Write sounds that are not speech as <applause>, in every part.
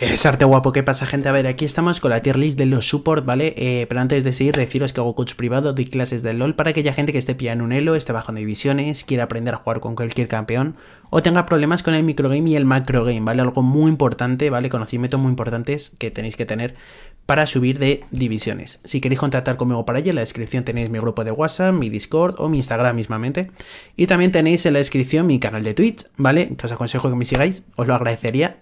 Es arte guapo, ¿qué pasa gente? A ver, aquí estamos con la tier list de los support, ¿vale? Eh, pero antes de seguir, deciros que hago coach privado, doy clases de LOL para aquella gente que esté pillando un elo, esté bajando divisiones, quiera aprender a jugar con cualquier campeón o tenga problemas con el microgame y el macrogame, ¿vale? Algo muy importante, ¿vale? Conocimientos muy importantes que tenéis que tener para subir de divisiones. Si queréis contactar conmigo para ello, en la descripción tenéis mi grupo de WhatsApp, mi Discord o mi Instagram mismamente. Y también tenéis en la descripción mi canal de Twitch, ¿vale? Que os aconsejo que me sigáis, os lo agradecería.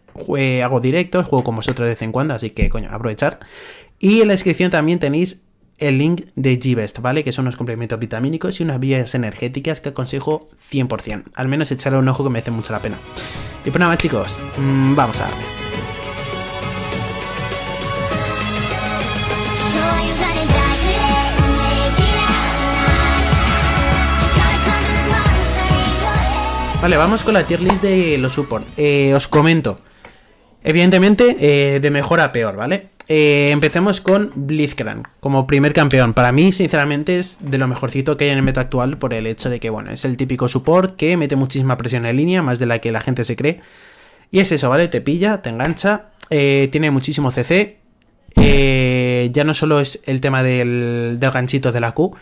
hago directos, juego con vosotros de vez en cuando, así que coño, aprovechar. Y en la descripción también tenéis el link de g ¿vale? Que son unos complementos vitamínicos y unas vías energéticas que aconsejo 100%. Al menos echarle un ojo que merece mucho la pena. Y pues nada más, chicos, mm, vamos a darle. Vale, vamos con la tier list de los support. Eh, os comento. Evidentemente, eh, de mejor a peor, ¿vale? Eh, empecemos con Blitzcrank como primer campeón. Para mí, sinceramente, es de lo mejorcito que hay en el meta actual por el hecho de que, bueno, es el típico support que mete muchísima presión en línea, más de la que la gente se cree. Y es eso, ¿vale? Te pilla, te engancha, tiene muchísimo CC. ya no solo es el tema del, del ganchito de la Q,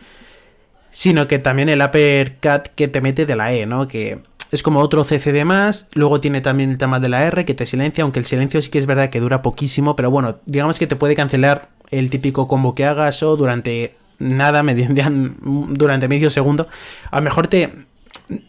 sino que también el uppercut que te mete de la E, ¿no? Que es como otro CC de más, luego tiene también el tema de la R que te silencia, aunque el silencio sí que es verdad que dura poquísimo, pero bueno, digamos que te puede cancelar el típico combo que hagas o durante nada, medio, <laughs> durante medio segundo, a lo mejor te,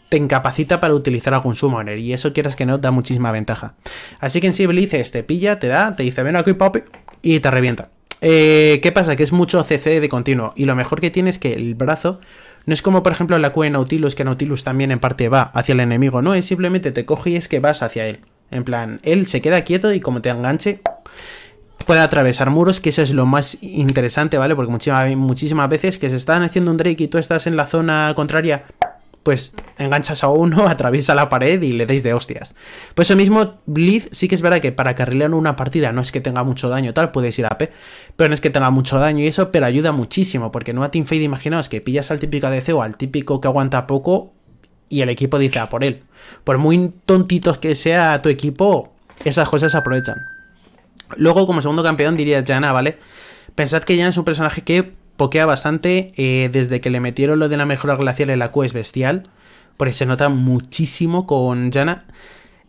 te incapacita para utilizar algún summoner y eso quieras que no da muchísima ventaja. Así que en sí te pilla, te da, te dice ven aquí papi y te revienta. Eh, ¿Qué pasa? Que es mucho CC de continuo y lo mejor que tiene es que el brazo no es como, por ejemplo, la Q de Nautilus, que Nautilus también en parte va hacia el enemigo. No, es simplemente te coge y es que vas hacia él. En plan, él se queda quieto y como te enganche, puede atravesar muros, que eso es lo más interesante, ¿vale? Porque muchísimas, muchísimas veces que se están haciendo un Drake y tú estás en la zona contraria, pues enganchas a uno, <laughs> atraviesa la pared y le deis de hostias. Pues eso mismo, Blitz sí que es verdad que para carrilear una partida no es que tenga mucho daño, tal, puedes ir a P, pero no es que tenga mucho daño y eso, pero ayuda muchísimo, porque a Team fade imaginaos que pillas al típico ADC o al típico que aguanta poco y el equipo dice a por él. Por muy tontitos que sea tu equipo, esas cosas se aprovechan. Luego, como segundo campeón, diría Jana ¿vale? Pensad que Jana es un personaje que pokea bastante eh, desde que le metieron lo de la mejora glacial en la Q es bestial, porque se nota muchísimo con Janna.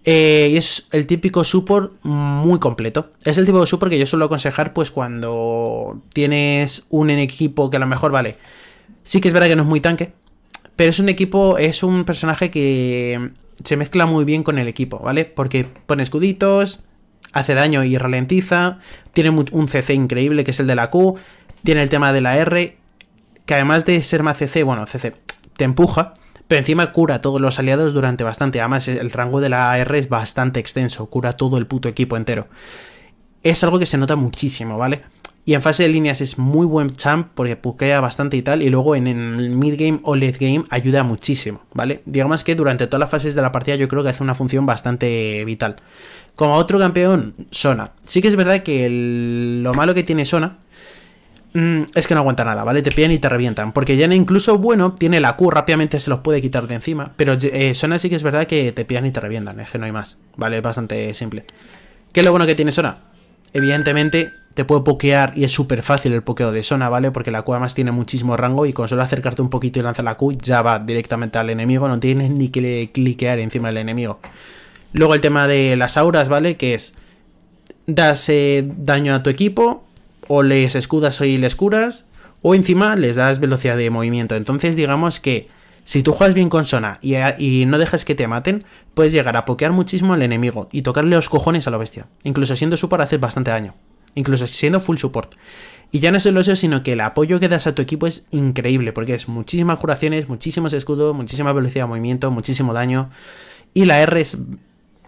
Eh, y es el típico support muy completo. Es el tipo de support que yo suelo aconsejar pues cuando tienes un equipo que a lo mejor vale. Sí que es verdad que no es muy tanque, pero es un equipo, es un personaje que se mezcla muy bien con el equipo, ¿vale? Porque pone escuditos, hace daño y ralentiza, tiene un CC increíble que es el de la Q, tiene el tema de la R, que además de ser más CC, bueno, CC, te empuja, pero encima cura a todos los aliados durante bastante. Además, el rango de la R es bastante extenso, cura todo el puto equipo entero. Es algo que se nota muchísimo, ¿vale? Y en fase de líneas es muy buen champ porque puquea bastante y tal. Y luego en el mid-game o late-game ayuda muchísimo, ¿vale? Digamos que durante todas las fases de la partida yo creo que hace una función bastante vital. Como otro campeón, Sona. Sí que es verdad que lo malo que tiene Sona Mm, es que no aguanta nada, ¿vale? Te pillan y te revientan. Porque ya incluso, bueno, tiene la Q, rápidamente se los puede quitar de encima. Pero eh, Sona sí que es verdad que te pillan y te revientan, es que no hay más, ¿vale? Es bastante simple. ¿Qué es lo bueno que tiene Sona? Evidentemente te puede pokear y es súper fácil el pokeo de Sona, ¿vale? Porque la Q además tiene muchísimo rango y con solo acercarte un poquito y lanzar la Q ya va directamente al enemigo, no tienes ni que cliquear encima del enemigo. Luego el tema de las auras, ¿vale? Que es das eh, daño a tu equipo, o les escudas y les curas, o encima les das velocidad de movimiento. Entonces, digamos que si tú juegas bien con Sona y, no dejas que te maten, puedes llegar a pokear muchísimo al enemigo y tocarle los cojones a la bestia. Incluso siendo super, haces bastante daño. Incluso siendo full support. Y ya no solo eso, sino que el apoyo que das a tu equipo es increíble, porque es muchísimas curaciones, muchísimos escudos, muchísima velocidad de movimiento, muchísimo daño. Y la R es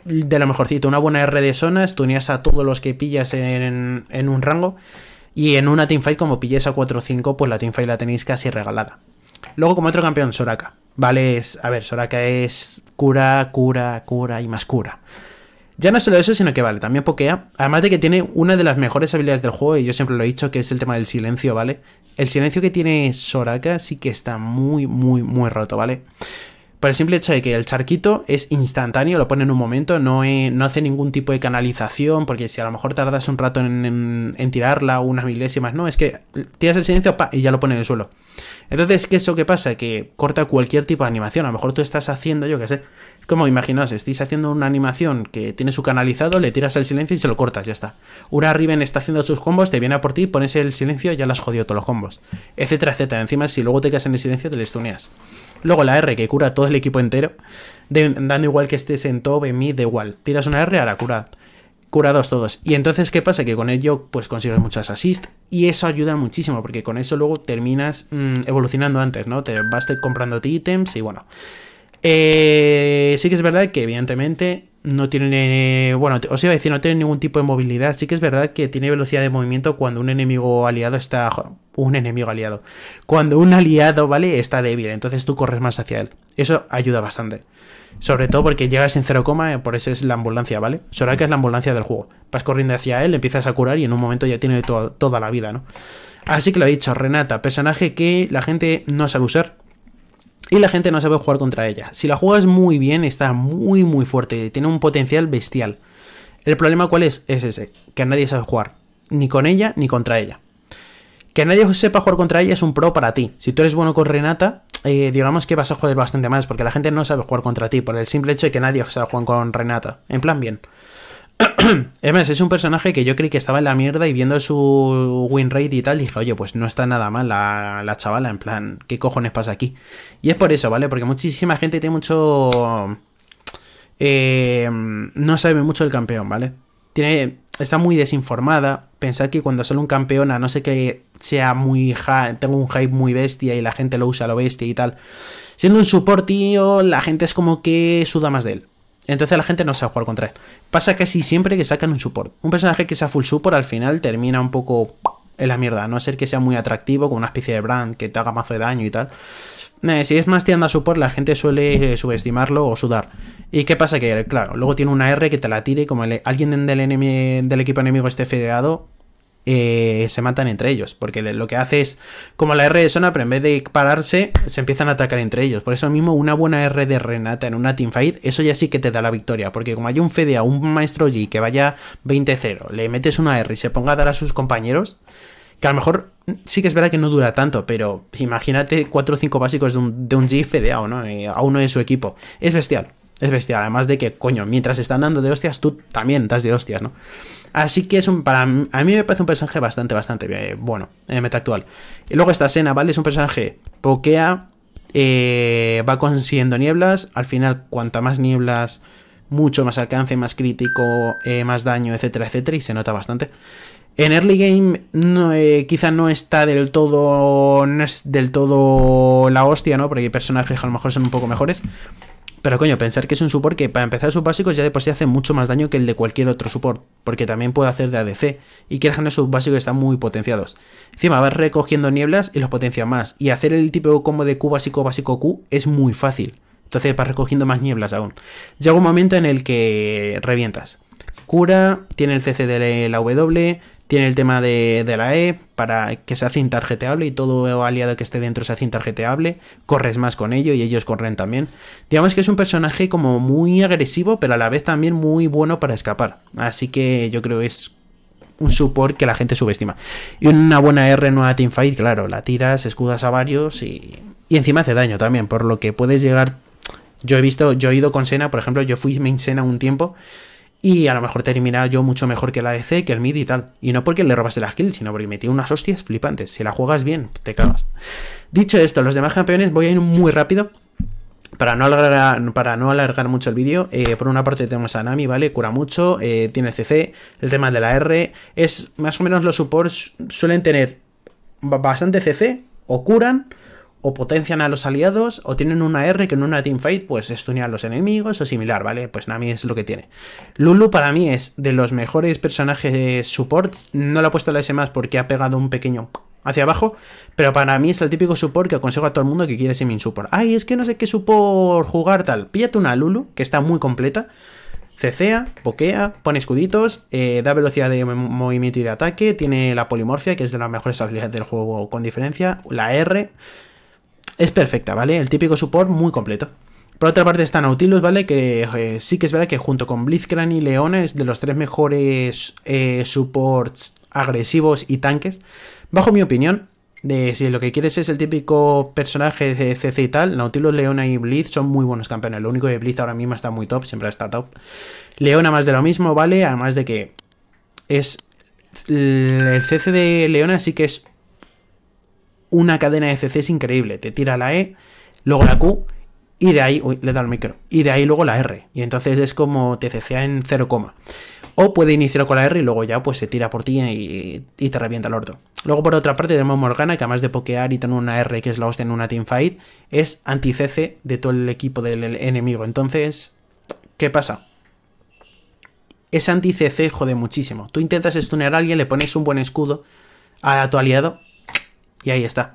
de lo mejorcito. Una buena R de zonas, tuneas a todos los que pillas en, en un rango. Y en una teamfight, como pilléis a 4 o 5, pues la teamfight la tenéis casi regalada. Luego, como otro campeón, Soraka. Vale, a ver, Soraka es cura, cura, cura y más cura. Ya no solo eso, sino que vale, también pokea. Además de que tiene una de las mejores habilidades del juego, y yo siempre lo he dicho, que es el tema del silencio, ¿vale? El silencio que tiene Soraka sí que está muy, muy, muy roto, ¿vale? vale por el simple hecho de que el charquito es instantáneo, lo pone en un momento, no, no hace ningún tipo de canalización, porque si a lo mejor tardas un rato en, tirarla, unas milésimas, no, es que tiras el silencio y ya lo pone en el suelo. Entonces, ¿qué es eso que pasa? Que corta cualquier tipo de animación, a lo mejor tú estás haciendo, yo qué sé, como imaginaos, estáis haciendo una animación que tiene su canalizado, le tiras el silencio y se lo cortas, ya está. Una Riven está haciendo sus combos, te viene a por ti, pones el silencio, ya las jodió todos los combos, etcétera, etcétera. Encima, si luego te quedas en el silencio, te les tuneas. Luego la R que cura todo el equipo entero, dando igual que estés en top, en mid, da igual. Tiras una R a la cura. Curados todos. Y entonces, ¿qué pasa? Que con ello pues consigues muchas asist y eso ayuda muchísimo porque con eso luego terminas mm, evolucionando antes, ¿no? Te vas comprándote ítems y bueno. Eh, sí que es verdad que evidentemente no tiene. Bueno, os iba a decir, no tiene ningún tipo de movilidad. Sí que es verdad que tiene velocidad de movimiento cuando un enemigo aliado está. Un enemigo aliado. Cuando un aliado, ¿vale? Está débil. Entonces tú corres más hacia él. Eso ayuda bastante. Sobre todo porque llegas en coma, eh, por eso es la ambulancia, ¿vale? Soraka es la ambulancia del juego. Vas corriendo hacia él, empiezas a curar y en un momento ya tiene toda la vida, ¿no? Así que lo he dicho, Renata, personaje que la gente no sabe usar y la gente no sabe jugar contra ella. Si la juegas muy bien, está muy muy fuerte, tiene un potencial bestial. El problema cuál es? Es ese, que nadie sabe jugar, ni con ella ni contra ella. Que nadie sepa jugar contra ella es un pro para ti. Si tú eres bueno con Renata, eh, digamos que vas a joder bastante más, porque la gente no sabe jugar contra ti, por el simple hecho de que nadie sabe jugar con Renata. En plan bien. <clears throat> es más, es un personaje que yo creí que estaba en la mierda y viendo su win rate y tal, dije, oye, pues no está nada mal la, chavala, en plan, ¿qué cojones pasa aquí? Y es por eso, ¿vale? Porque muchísima gente tiene mucho... Eh, no sabe mucho del campeón, ¿vale? Tiene, está muy desinformada. Pensad que cuando sale un campeón, no sé que sea muy tengo un hype muy bestia y la gente lo usa a lo bestia y tal. Siendo un support, tío, la gente es como que suda más de él. Entonces la gente no sabe jugar contra él. Pasa casi siempre que sacan un support. Un personaje que sea full support al final termina un poco en la mierda. no ser que sea muy atractivo, con una especie de brand que te haga mazo de daño y tal. Eh, si es más tienda support, la gente suele eh, subestimarlo o sudar. ¿Y qué pasa? Que, claro, luego tiene una R que te la tire como alguien del, del equipo enemigo esté fedeado, eh, se matan entre ellos. Porque lo que hace es, como la R de Sona, pero en vez de pararse, se empiezan a atacar entre ellos. Por eso mismo, una buena R de Renata en una teamfight, eso ya sí que te da la victoria. Porque como hay un fedea un maestro G que vaya 20-0, le metes una R y se ponga a dar a sus compañeros. Que a lo mejor sí que es verdad que no dura tanto, pero imagínate 4 o 5 básicos de un, de un G fedeado, ¿no? Eh, a uno de su equipo. Es bestial. Es bestia, además de que, coño, mientras están dando de hostias, tú también das de hostias, ¿no? Así que es un, para a mí me parece un personaje bastante, bastante eh, bueno en meta actual. Y luego esta escena ¿vale? Es un personaje pokea, eh, va consiguiendo nieblas, al final cuanta más nieblas, mucho más alcance, más crítico, eh, más daño, etcétera, etcétera, y se nota bastante. En early game quizá no está del todo. No es del todo la hostia, ¿no? Porque hay personajes que a lo mejor son un poco mejores. Pero coño, pensar que es un support que para empezar sus básicos ya de por sí hace mucho más daño que el de cualquier otro support, porque también puede hacer de ADC, y que ganar sus básicos están muy potenciados. Encima vas recogiendo nieblas y los potencia más, y hacer el tipo combo de Q básico básico Q es muy fácil. Entonces vas recogiendo más nieblas aún. Llega un momento en el que revientas. Cura, tiene el CC de la W, tiene el tema de, de, la E para que sea hace intargeteable y todo aliado que esté dentro se hace Corres más con ello y ellos corren también. Digamos que es un personaje como muy agresivo, pero a la vez también muy bueno para escapar. Así que yo creo que es un support que la gente subestima. Y una buena R en una teamfight, claro, la tiras, escudas a varios y, y encima hace daño también, por lo que puedes llegar... Yo he visto, yo he ido con Sena, por ejemplo, yo fui main Sena un tiempo y a lo mejor terminaba yo mucho mejor que la DC, e que el mid y tal. Y no porque le robas el kills, sino porque metí unas hostias flipantes. Si la juegas bien, te cagas. Dicho esto, los demás campeones voy a ir muy rápido. Para no, alargar, para no alargar mucho el vídeo, eh, por una parte tenemos a Nami, ¿vale? Cura mucho, eh, tiene CC, el tema de la R. Es más o menos los supports suelen tener bastante CC, o curan, o potencian a los aliados o tienen una R que en una teamfight pues estunean a los enemigos o similar, ¿vale? Pues Nami es lo que tiene. Lulu para mí es de los mejores personajes support. No la he puesto la S más porque ha pegado un pequeño hacia abajo, pero para mí es el típico support que aconsejo a todo el mundo que quiere semi support. Ay, es que no sé qué support jugar tal. Píllate una Lulu que está muy completa. CCA, pokea, pone escuditos, eh, da velocidad de movimiento y de ataque, tiene la polimorfia, que es de las mejores habilidades del juego con diferencia, la R, es perfecta, ¿vale? El típico support muy completo. Por otra parte está Nautilus, ¿vale? Que eh, sí que es verdad que junto con Blitzcrank y Leona es de los tres mejores eh, supports agresivos y tanques. Bajo mi opinión, de si lo que quieres es el típico personaje de CC y tal, Nautilus, Leona y Blitz son muy buenos campeones. Lo único que Blitz ahora mismo está muy top, siempre está top. Leona más de lo mismo, ¿vale? Además de que es... El CC de Leona sí que es una cadena de CC es increíble. Te tira la E, luego la Q y de ahí, uy, le da el micro, y de ahí luego la R. Y entonces es como TCC en 0, o puede iniciar con la R y luego ya pues se tira por ti y, te revienta el orto. Luego por otra parte tenemos Morgana que además de pokear y tener una R que es la hostia en una teamfight, es anti-CC de todo el equipo del enemigo. Entonces, ¿qué pasa? Es anti-CC jode muchísimo. Tú intentas stunear a alguien, le pones un buen escudo a tu aliado y ahí está.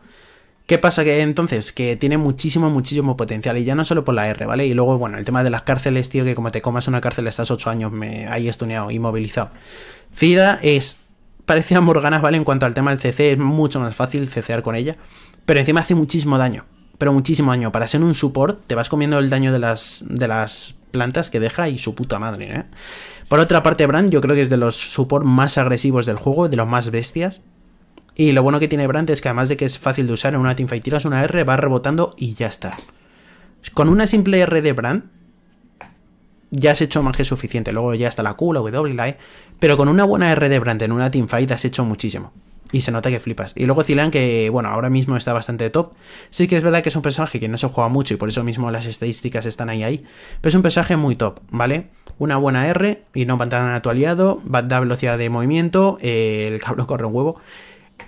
¿Qué pasa? Que entonces, que tiene muchísimo, muchísimo potencial. Y ya no solo por la R, ¿vale? Y luego, bueno, el tema de las cárceles, tío, que como te comas una cárcel estás 8 años me, ahí estuneado, inmovilizado. Cira es. Parece a Morganas, ¿vale? En cuanto al tema del CC, es mucho más fácil CCar con ella. Pero encima hace muchísimo daño. Pero muchísimo daño. Para ser un support, te vas comiendo el daño de las. de las plantas que deja y su puta madre, ¿eh? Por otra parte, Brand, yo creo que es de los support más agresivos del juego, de los más bestias. Y lo bueno que tiene Brandt es que además de que es fácil de usar en una teamfight, tiras una R, va rebotando y ya está. Con una simple R de Brandt ya has hecho que suficiente. Luego ya está la Q, la W, la E. Pero con una buena R de Brandt en una teamfight has hecho muchísimo. Y se nota que flipas. Y luego Zilean que bueno, ahora mismo está bastante top. Sí que es verdad que es un personaje que no se juega mucho y por eso mismo las estadísticas están ahí ahí. Pero es un personaje muy top, ¿vale? Una buena R y no pantalón a tu aliado, da velocidad de movimiento, eh, el cabrón <laughs> corre un huevo.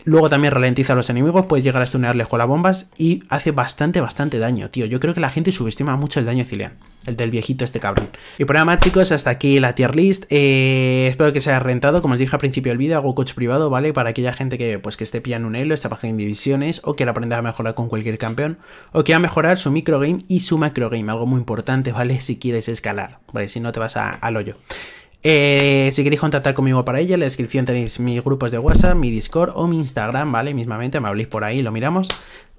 Luego también ralentiza a los enemigos, puede llegar a stunearles con las bombas y hace bastante, bastante daño, tío. Yo creo que la gente subestima mucho el daño de el del viejito este cabrón. Y por nada más, chicos, hasta aquí la tier list. Eh, espero que se haya rentado. Como os dije al principio del vídeo, hago coach privado, ¿vale? Para aquella gente que, pues, que esté pillando un elo, está bajando en divisiones o quiera aprender a mejorar con cualquier campeón o quiera mejorar su microgame y su macrogame, algo muy importante, ¿vale? Si quieres escalar, ¿vale? Si no te vas al hoyo. Eh, si queréis contactar conmigo para ella, en la descripción tenéis mis grupos de WhatsApp, mi Discord o mi Instagram, ¿vale? Mismamente me habléis por ahí, lo miramos.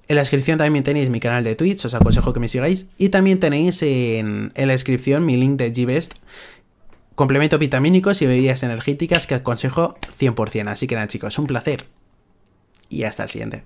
En la descripción también tenéis mi canal de Twitch, os aconsejo que me sigáis. Y también tenéis en, en la descripción mi link de GBest, complementos vitamínicos y bebidas energéticas que aconsejo 100%. Así que nada chicos, un placer. Y hasta el siguiente.